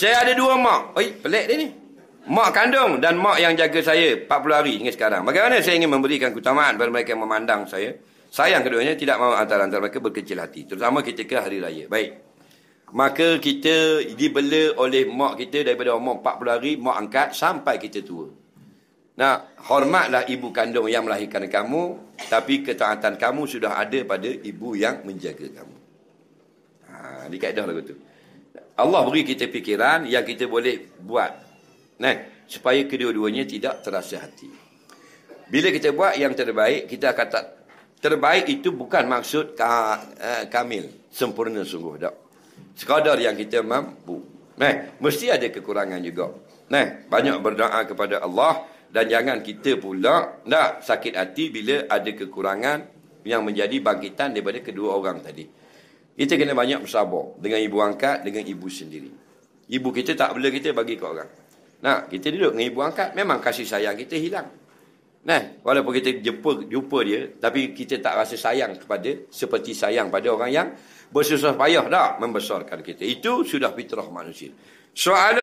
Saya ada dua mak. Oi, pelik dia ni. Mak kandung dan mak yang jaga saya 40 hari hingga sekarang. Bagaimana saya ingin memberikan keutamaan kepada mereka yang memandang saya? Sayang keduanya tidak mahu antara-antara mereka berkecil hati. Terutama ketika hari raya. Baik. Maka kita dibela oleh mak kita daripada umur 40 hari, mak angkat sampai kita tua. Nah, hormatlah ibu kandung yang melahirkan kamu, tapi ketaatan kamu sudah ada pada ibu yang menjaga kamu. Ha, ini kaedah lagu tu. Allah beri kita fikiran yang kita boleh buat. Nah, supaya kedua-duanya tidak terasa hati. Bila kita buat yang terbaik, kita akan tak terbaik itu bukan maksud ka, uh, kamil, sempurna sungguh tak. Sekadar yang kita mampu. Nah, mesti ada kekurangan juga. Nah, banyak berdoa kepada Allah dan jangan kita pula nak sakit hati bila ada kekurangan yang menjadi bangkitan daripada kedua orang tadi. Kita kena banyak bersabar dengan ibu angkat, dengan ibu sendiri. Ibu kita tak boleh kita bagi ke orang. Nah, kita duduk dengan ibu angkat, memang kasih sayang kita hilang. Nah, walaupun kita jumpa, jumpa dia, tapi kita tak rasa sayang kepada seperti sayang pada orang yang bersusah payah dah membesarkan kita. Itu sudah fitrah manusia. Soalan